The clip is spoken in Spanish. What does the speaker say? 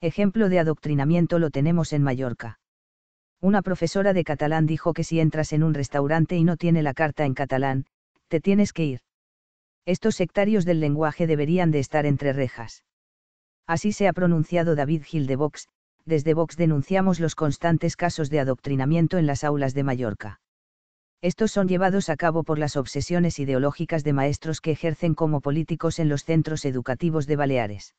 Ejemplo de adoctrinamiento lo tenemos en Mallorca. Una profesora de catalán dijo que si entras en un restaurante y no tiene la carta en catalán, te tienes que ir. Estos sectarios del lenguaje deberían de estar entre rejas. Así se ha pronunciado David Gil de Vox, desde Vox denunciamos los constantes casos de adoctrinamiento en las aulas de Mallorca. Estos son llevados a cabo por las obsesiones ideológicas de maestros que ejercen como políticos en los centros educativos de Baleares.